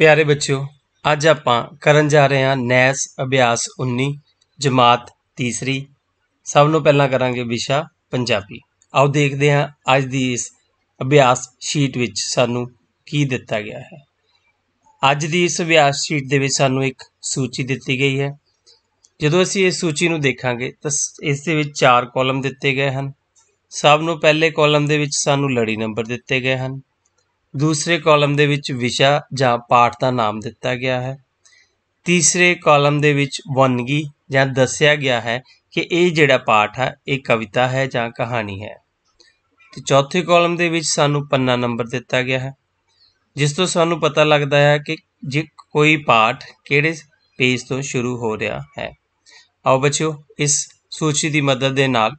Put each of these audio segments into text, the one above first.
ਪਿਆਰੇ ਬੱਚਿਓ ਅੱਜ ਆਪਾਂ ਕਰਨ ਜਾ ਰਹੇ ਹਾਂ ਨੈਸ ਅਭਿਆਸ 19 ਜਮਾਤ ਤੀਸਰੀ ਸਭ ਨੂੰ ਪਹਿਲਾਂ ਕਰਾਂਗੇ ਵਿਸ਼ਾ ਪੰਜਾਬੀ ਆਓ ਦੇਖਦੇ ਹਾਂ ਅੱਜ ਦੀ ਇਸ ਅਭਿਆਸ ਸ਼ੀਟ ਵਿੱਚ ਸਾਨੂੰ ਕੀ ਦਿੱਤਾ ਗਿਆ ਹੈ ਅੱਜ ਦੀ ਇਸ ਅਭਿਆਸ ਸ਼ੀਟ ਦੇ ਵਿੱਚ ਸਾਨੂੰ ਇੱਕ ਸੂਚੀ ਦਿੱਤੀ ਗਈ ਹੈ ਜਦੋਂ ਅਸੀਂ ਇਸ ਸੂਚੀ ਨੂੰ ਦੇਖਾਂਗੇ ਤਾਂ ਇਸ ਦੇ ਵਿੱਚ ਚਾਰ ਕਾਲਮ ਦਿੱਤੇ ਗਏ ਹਨ ਸਭ ਨੂੰ ਪਹਿਲੇ ਕਾਲਮ ਦੇ ਵਿੱਚ ਸਾਨੂੰ ਲੜੀ ਨੰਬਰ ਦਿੱਤੇ ਗਏ ਹਨ ਦੂਸਰੇ ਕਾਲਮ ਦੇ ਵਿੱਚ ਵਿਸ਼ਾ ਜਾਂ ਪਾਠ ਦਾ ਨਾਮ ਦਿੱਤਾ ਗਿਆ ਹੈ ਤੀਸਰੇ ਕਾਲਮ ਦੇ ਵਿੱਚ ਵੰਨਗੀ ਜਾਂ ਦੱਸਿਆ ਗਿਆ ਹੈ ਕਿ ਇਹ ਜਿਹੜਾ ਪਾਠ ਹੈ ਇਹ ਕਵਿਤਾ ਹੈ ਜਾਂ ਕਹਾਣੀ ਹੈ ਤੇ ਚੌਥੇ ਕਾਲਮ ਦੇ ਵਿੱਚ ਸਾਨੂੰ ਪੰਨਾ ਨੰਬਰ ਦਿੱਤਾ ਗਿਆ ਹੈ ਜਿਸ ਤੋਂ ਸਾਨੂੰ ਪਤਾ ਲੱਗਦਾ ਹੈ ਕਿ ਜੇ ਕੋਈ ਪਾਠ ਕਿਹੜੇ ਪੇਜ ਤੋਂ ਸ਼ੁਰੂ ਹੋ ਰਿਹਾ ਹੈ ਆਓ ਬੱਚਿਓ ਇਸ ਸੂਚੀ ਦੀ ਮਦਦ ਦੇ ਨਾਲ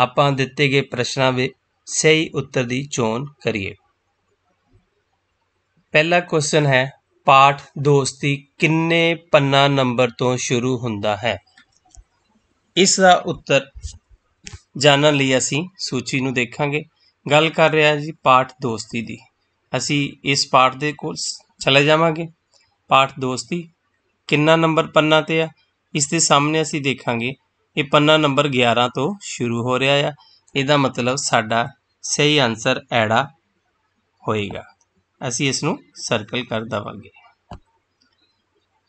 ਆਪਾਂ ਦਿੱਤੇ ਗਏ ਪ੍ਰਸ਼ਨਾਂ ਵਿੱਚ ਸਹੀ ਉੱਤਰ ਦੀ ਚੋਣ ਕਰੀਏ ਪਹਿਲਾ ਕੁਐਸਚਨ ਹੈ ਪਾਠ ਦੋਸਤੀ ਕਿੰਨੇ ਪੰਨਾ ਨੰਬਰ ਤੋਂ ਸ਼ੁਰੂ ਹੁੰਦਾ ਹੈ ਇਸ ਦਾ ਉੱਤਰ ਜਾਣਨ ਲਈ ਅਸੀਂ ਸੂਚੀ ਨੂੰ ਦੇਖਾਂਗੇ ਗੱਲ ਕਰ ਰਿਹਾ ਜੀ ਪਾਠ ਦੋਸਤੀ ਦੀ ਅਸੀਂ ਇਸ ਪਾਠ ਦੇ ਕੋਲ ਚਲੇ ਜਾਵਾਂਗੇ ਪਾਠ ਦੋਸਤੀ ਕਿੰਨਾ ਨੰਬਰ ਪੰਨਾ ਤੇ ਆ ਇਸ ਦੇ ਸਾਹਮਣੇ ਅਸੀਂ ਦੇਖਾਂਗੇ ਇਹ ਪੰਨਾ ਨੰਬਰ 11 ਤੋਂ ਸ਼ੁਰੂ ਹੋ ਰਿਹਾ ਆ ਇਹਦਾ ਮਤਲਬ ਸਾਡਾ ਸਹੀ ਆਨਸਰ ਐੜਾ ਹੋਏਗਾ ਅਸੀਂ ਇਸ ਨੂੰ ਸਰਕਲ ਕਰ ਦਵਾਂਗੇ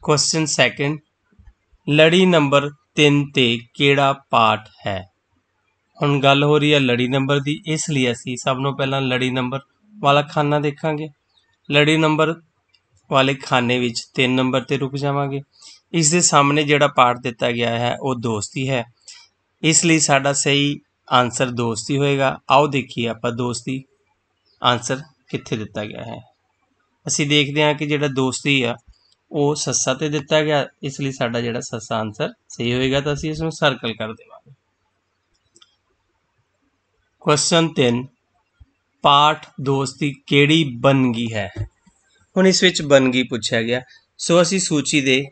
ਕੁਐਸਚਨ ਸੈਕੰਡ ਲੜੀ ਨੰਬਰ 3 ਤੇ ਕਿਹੜਾ ਪਾਠ ਹੈ ਹੁਣ ਗੱਲ ਹੋ ਰਹੀ ਹੈ ਲੜੀ ਨੰਬਰ ਦੀ ਇਸ ਲਈ ਅਸੀਂ ਸਭ ਤੋਂ ਪਹਿਲਾਂ ਲੜੀ ਨੰਬਰ ਵਾਲਾ ਖਾਨਾ ਦੇਖਾਂਗੇ ਲੜੀ ਨੰਬਰ ਵਾਲੇ ਖਾਨੇ ਵਿੱਚ 3 ਨੰਬਰ ਤੇ ਰੁਕ ਜਾਵਾਂਗੇ ਇਸ ਦੇ ਸਾਹਮਣੇ ਜਿਹੜਾ ਪਾਠ ਦਿੱਤਾ ਗਿਆ ਹੈ ਉਹ ਦੋਸਤੀ ਹੈ ਇਸ ਲਈ ਸਾਡਾ ਸਹੀ ਆਨਸਰ ਦੋਸਤੀ ਹੋਏਗਾ ਆਓ ਦੇਖੀਏ ਆਪਾਂ ਦੋਸਤੀ ਆਨਸਰ ਕਿੱਥੇ ਦਿੱਤਾ ਗਿਆ ਹੈ ਅਸੀਂ ਦੇਖਦੇ ਹਾਂ ਕਿ ਜਿਹੜਾ ਦੋਸਤੀ ਆ ਉਹ ਸੱਸਾ ਤੇ ਦਿੱਤਾ ਗਿਆ ਇਸ ਲਈ ਸਾਡਾ ਜਿਹੜਾ ਸੱਸਾ ਆਨਸਰ ਸਹੀ ਹੋਏਗਾ ਤਾਂ ਅਸੀਂ ਇਸ ਨੂੰ ਸਰਕਲ ਕਰ ਦੇਵਾਂਗੇ ਕੁਐਸਚਨ 3 ਪਾਠ ਦੋਸਤੀ ਕਿਹੜੀ ਬਨਗੀ ਹੈ ਹੁਣ ਇਸ ਵਿੱਚ ਬਨਗੀ ਪੁੱਛਿਆ ਗਿਆ ਸੋ ਅਸੀਂ ਸੂਚੀ ਦੇ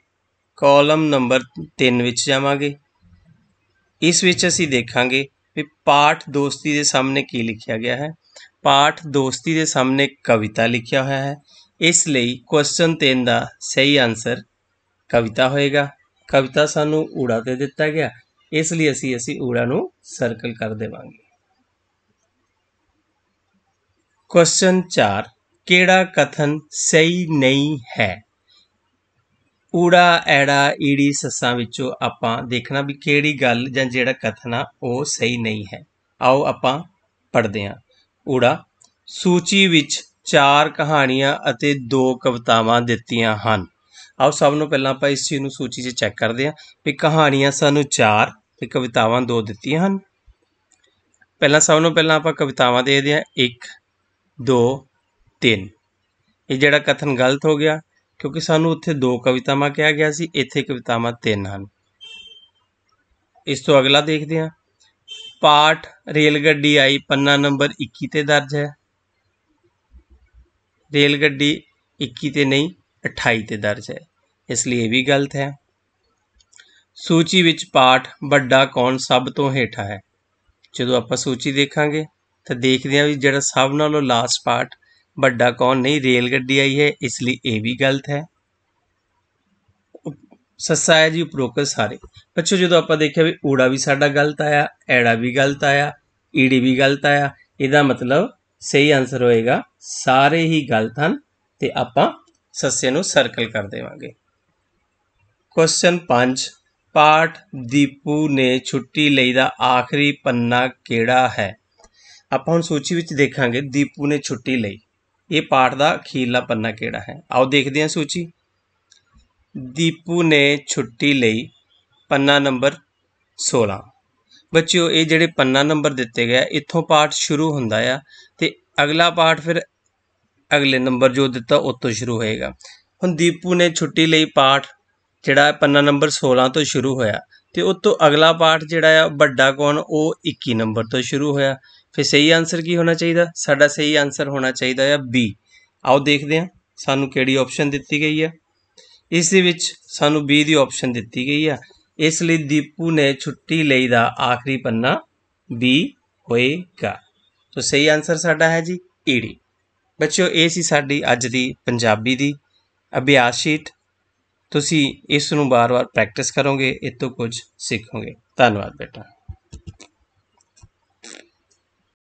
ਕਾਲਮ ਨੰਬਰ 3 ਵਿੱਚ ਜਾਵਾਂਗੇ ਇਸ ਵਿੱਚ ਅਸੀਂ ਦੇਖਾਂਗੇ ਵੀ ਪਾਠ ਦੋਸਤੀ ਦੇ ਸਾਹਮਣੇ ਕੀ ਲਿਖਿਆ ਗਿਆ ਹੈ ਪਾਠ ਦੋਸਤੀ ਦੇ ਸਾਹਮਣੇ ਕਵਿਤਾ ਲਿਖਿਆ ਹੋਇਆ ਹੈ ਇਸ ਲਈ ਕੁਐਸਚਨ 3 ਦਾ ਸਹੀ ਆਨਸਰ ਕਵਿਤਾ ਹੋਏਗਾ ਕਵਿਤਾ ਸਾਨੂੰ ਊੜਾ ਤੇ ਦਿੱਤਾ ਗਿਆ ਇਸ ਲਈ ਅਸੀਂ ਅਸੀਂ ਊੜਾ ਨੂੰ ਸਰਕਲ ਕਰ ਦੇਵਾਂਗੇ ਕੁਐਸਚਨ 4 ਕਿਹੜਾ ਕਥਨ ਸਹੀ ਨਹੀਂ ਹੈ ਊੜਾ ਐੜਾ ਈੜੀ ਸੱਸਾਂ ਵਿੱਚੋਂ ਆਪਾਂ ਦੇਖਣਾ ਵੀ ਕਿਹੜੀ ਗੱਲ ਜਾਂ ਜਿਹੜਾ ਕਥਨ ਆ ਉਹ ਸਹੀ ਨਹੀਂ ਹੈ ਆਓ ਆਪਾਂ ਪੜ੍ਹਦੇ ਹਾਂ ਊੜਾ ਸੂਚੀ ਵਿੱਚ ਚਾਰ ਕਹਾਣੀਆਂ ਅਤੇ ਦੋ ਕਵਿਤਾਵਾਂ ਦਿੱਤੀਆਂ ਹਨ ਆਓ ਸਭ ਨੂੰ ਪਹਿਲਾਂ ਆਪਾਂ ਇਸ ਚੀਜ਼ ਨੂੰ ਸੂਚੀ 'ਚ ਚੈੱਕ ਕਰਦੇ ਹਾਂ ਵੀ ਕਹਾਣੀਆਂ ਸਾਨੂੰ ਚਾਰ ਤੇ ਕਵਿਤਾਵਾਂ ਦੋ ਦਿੱਤੀਆਂ ਹਨ ਪਹਿਲਾਂ ਸਭ ਨੂੰ ਪਹਿਲਾਂ ਆਪਾਂ ਕਵਿਤਾਵਾਂ ਦੇਖਦੇ ਹਾਂ 1 2 3 ਇਹ ਜਿਹੜਾ ਕਥਨ ਗਲਤ ਹੋ ਗਿਆ ਕਿਉਂਕਿ ਸਾਨੂੰ ਉੱਥੇ ਦੋ ਕਵਿਤਾਵਾਂ ਕਿਹਾ ਗਿਆ ਸੀ ਇੱਥੇ ਕਵਿਤਾਵਾਂ ਤਿੰਨ ਹਨ ਇਸ ਤੋਂ ਅਗਲਾ ਦੇਖਦੇ ਹਾਂ ਪਾਠ ਰੇਲ ਗੱਡੀ ਆਈ ਪੰਨਾ ਨੰਬਰ 21 ਤੇ ਦਰਜ ਹੈ ਰੇਲ ਗੱਡੀ 21 ਤੇ ਨਹੀਂ 28 ਤੇ ਦਰਜ ਹੈ ਇਸ ਲਈ ਇਹ ਵੀ ਗਲਤ ਹੈ ਸੂਚੀ ਵਿੱਚ ਪਾਠ ਵੱਡਾ ਕੌਣ ਸਭ ਤੋਂ ਹੇਠਾ ਹੈ ਜਦੋਂ ਆਪਾਂ ਸੂਚੀ ਦੇਖਾਂਗੇ ਤਾਂ ਦੇਖਦੇ ਹਾਂ ਵੀ ਜਿਹੜਾ ਸਭ ਨਾਲੋਂ ਲਾਸਟ ਪਾਠ ਵੱਡਾ ਕੌਣ ਨਹੀਂ ਰੇਲ ਗੱਡੀ ਆਈ ਹੈ ਇਸ ਲਈ ਇਹ ਵੀ ਗਲਤ ਹੈ ਸਸਾਇ ਜੀ ਉਪਰੋਕਤ ਸਾਰੇ ਬੱਚੋ ਜਦੋਂ ਆਪਾਂ ਦੇਖਿਆ ਵੀ ਊੜਾ ਵੀ ਸਾਡਾ ਗਲਤ ਆਇਆ ਐੜਾ ਵੀ ਗਲਤ ਆਇਆ ਈੜੀ ਵੀ ਗਲਤ ਆਇਆ ਇਹਦਾ ਮਤਲਬ ਸਹੀ ਆਨਸਰ ਹੋਏਗਾ ਸਾਰੇ ਹੀ ਗਲਤ ਹਨ ਤੇ ਆਪਾਂ ਸਸੇ ਨੂੰ ਸਰਕਲ ਕਰ ਦੇਵਾਂਗੇ ਕੁਐਸਚਨ 5 ਪਾਠ ਦੀਪੂ ਨੇ ਛੁੱਟੀ ਲਈ ਦਾ ਆਖਰੀ ਪੰਨਾ ਕਿਹੜਾ ਹੈ ਆਪਾਂ ਹੁਣ ਸੂਚੀ ਵਿੱਚ ਦੇਖਾਂਗੇ ਦੀਪੂ ਨੇ ਛੁੱਟੀ ਲਈ ਇਹ ਪਾਠ ਦਾ ਅਖੀਰਲਾ ਪੰਨਾ ਕਿਹੜਾ ਹੈ ਆਓ ਦੇਖਦੇ ਹਾਂ ਸੂਚੀ ਦੀਪੂ ਨੇ ਛੁੱਟੀ ਲਈ ਪੰਨਾ ਨੰਬਰ 16 ਬੱਚਿਓ ਇਹ ਜਿਹੜੇ ਪੰਨਾ ਨੰਬਰ ਦਿੱਤੇ ਗਏ ਇੱਥੋਂ ਪਾਠ ਸ਼ੁਰੂ ਹੁੰਦਾ ਆ ਤੇ ਅਗਲਾ ਪਾਠ ਫਿਰ ਅਗਲੇ ਨੰਬਰ ਜੋ ਦਿੱਤਾ ਉਤੋਂ ਸ਼ੁਰੂ ਹੋਏਗਾ ਹੁਣ ਦੀਪੂ ਨੇ ਛੁੱਟੀ ਲਈ ਪਾਠ ਜਿਹੜਾ ਪੰਨਾ ਨੰਬਰ 16 ਤੋਂ ਸ਼ੁਰੂ ਹੋਇਆ ਤੇ ਉਸ ਤੋਂ ਅਗਲਾ ਪਾਠ ਜਿਹੜਾ ਆ ਵੱਡਾ ਕੌਣ ਉਹ 21 ਨੰਬਰ ਤੋਂ ਸ਼ੁਰੂ ਹੋਇਆ ਫਿਰ ਸਹੀ ਆਨਸਰ ਕੀ ਹੋਣਾ ਚਾਹੀਦਾ ਸਾਡਾ ਸਹੀ ਆਨਸਰ ਹੋਣਾ ਚਾਹੀਦਾ ਆ ਬੀ ਆਓ ਦੇਖਦੇ ਹਾਂ ਸਾਨੂੰ ਕਿਹੜੀ ਆਪਸ਼ਨ ਦਿੱਤੀ ਗਈ ਹੈ ਇਸ ਦੇ ਵਿੱਚ ਸਾਨੂੰ ਬੀ ਦੀ ਆਪਸ਼ਨ ਦਿੱਤੀ ਗਈ ਆ ਇਸ ਲਈ ਦੀਪੂ ਨੇ ਛੁੱਟੀ ਲਈ ਦਾ ਆਖਰੀ ਪੰਨਾ ਬੀ ਹੋਏਗਾ ਸੋ ਸਹੀ ਆਨਸਰ ਸਾਡਾ ਹੈ ਜੀ ਈੜੀ e ਬੱਚਿਓ ਇਹ ਸੀ ਸਾਡੀ ਅੱਜ ਦੀ ਪੰਜਾਬੀ ਦੀ ਅਭਿਆਸ ਸ਼ੀਟ ਤੁਸੀਂ ਇਸ ਨੂੰ ਬਾਰ-ਬਾਰ ਪ੍ਰੈਕਟਿਸ ਕਰੋਗੇ ਇਤੋਂ ਕੁਝ ਸਿੱਖੋਗੇ ਧੰਨਵਾਦ ਬੇਟਾ